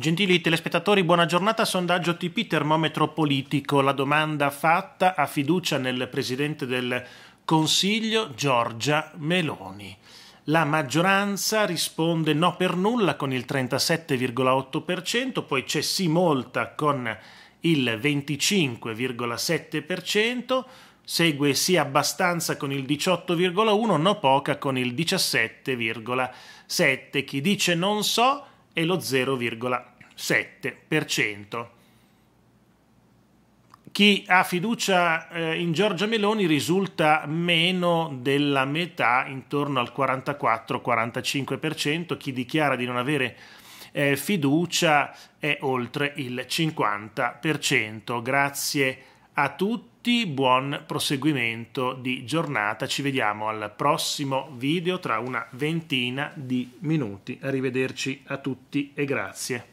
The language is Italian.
Gentili telespettatori, buona giornata. Sondaggio TP termometro politico. La domanda fatta a fiducia nel presidente del Consiglio Giorgia Meloni. La maggioranza risponde no per nulla con il 37,8%, poi c'è sì molta con il 25,7%, segue sì abbastanza con il 18,1%, no poca con il 17,7%. Chi dice non so e lo 0,7%. Chi ha fiducia eh, in Giorgia Meloni risulta meno della metà, intorno al 44-45%, chi dichiara di non avere eh, fiducia è oltre il 50%. Grazie a a tutti, buon proseguimento di giornata, ci vediamo al prossimo video tra una ventina di minuti, arrivederci a tutti e grazie.